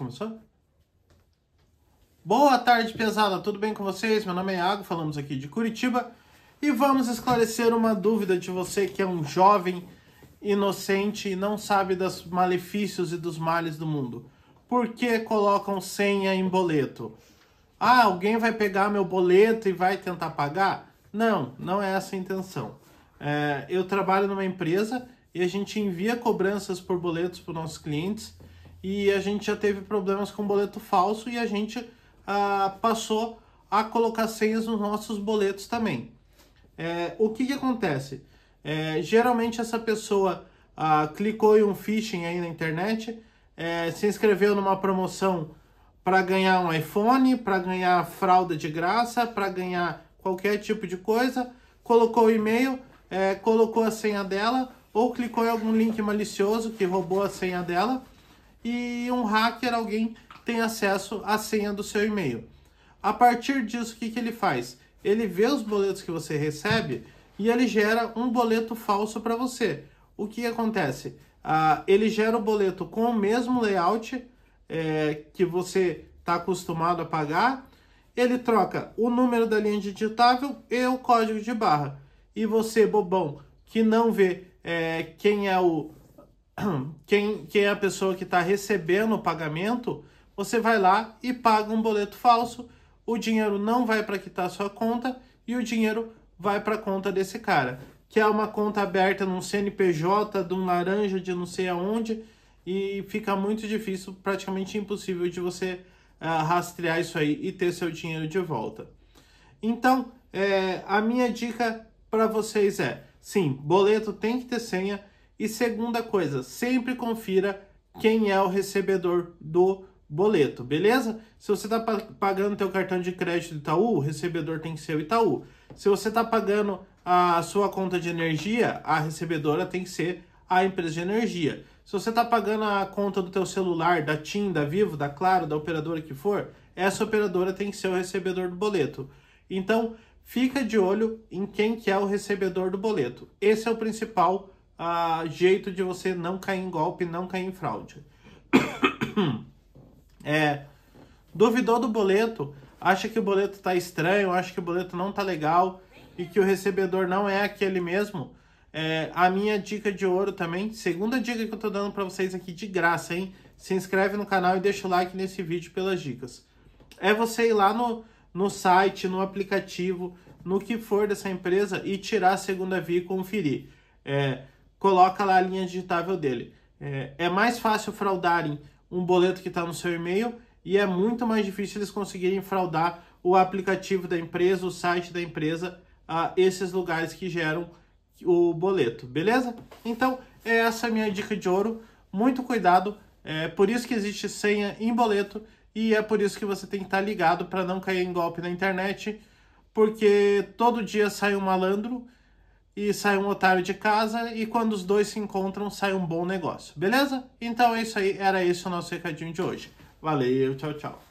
Começou? Boa tarde, pesada. Tudo bem com vocês? Meu nome é Iago, falamos aqui de Curitiba e vamos esclarecer uma dúvida de você que é um jovem inocente e não sabe dos malefícios e dos males do mundo. Por que colocam senha em boleto? Ah, alguém vai pegar meu boleto e vai tentar pagar? Não, não é essa a intenção. É, eu trabalho numa empresa e a gente envia cobranças por boletos para os nossos clientes e a gente já teve problemas com boleto falso e a gente ah, passou a colocar senhas nos nossos boletos também. É, o que, que acontece? É, geralmente essa pessoa ah, clicou em um phishing aí na internet, é, se inscreveu numa promoção para ganhar um iPhone, para ganhar fralda de graça, para ganhar qualquer tipo de coisa, colocou o e-mail, é, colocou a senha dela ou clicou em algum link malicioso que roubou a senha dela e um hacker, alguém, tem acesso à senha do seu e-mail. A partir disso, o que, que ele faz? Ele vê os boletos que você recebe e ele gera um boleto falso para você. O que acontece? Ah, ele gera o boleto com o mesmo layout é, que você está acostumado a pagar. Ele troca o número da linha digitável e o código de barra. E você, bobão, que não vê é, quem é o quem, quem é a pessoa que está recebendo o pagamento, você vai lá e paga um boleto falso, o dinheiro não vai para quitar sua conta e o dinheiro vai para a conta desse cara, que é uma conta aberta num CNPJ, de um laranja de não sei aonde, e fica muito difícil, praticamente impossível de você uh, rastrear isso aí e ter seu dinheiro de volta. Então, é, a minha dica para vocês é, sim, boleto tem que ter senha, e segunda coisa, sempre confira quem é o recebedor do boleto, beleza? Se você está pagando teu cartão de crédito Itaú, o recebedor tem que ser o Itaú. Se você está pagando a sua conta de energia, a recebedora tem que ser a empresa de energia. Se você está pagando a conta do teu celular, da TIM, da Vivo, da Claro, da operadora que for, essa operadora tem que ser o recebedor do boleto. Então, fica de olho em quem que é o recebedor do boleto. Esse é o principal ah, jeito de você não cair em golpe, não cair em fraude. é, duvidou do boleto, acha que o boleto está estranho, acha que o boleto não está legal e que o recebedor não é aquele mesmo. É, a minha dica de ouro também, segunda dica que eu estou dando para vocês aqui de graça, hein? Se inscreve no canal e deixa o like nesse vídeo pelas dicas. É você ir lá no, no site, no aplicativo, no que for dessa empresa e tirar a segunda via e conferir. É, coloca lá a linha digitável dele. É, é mais fácil fraudarem um boleto que está no seu e-mail e é muito mais difícil eles conseguirem fraudar o aplicativo da empresa, o site da empresa, a esses lugares que geram o boleto, beleza? Então, é essa a minha dica de ouro. Muito cuidado, é por isso que existe senha em boleto e é por isso que você tem que estar tá ligado para não cair em golpe na internet, porque todo dia sai um malandro e sai um otário de casa e quando os dois se encontram sai um bom negócio, beleza? Então é isso aí, era esse o nosso recadinho de hoje. Valeu, tchau, tchau.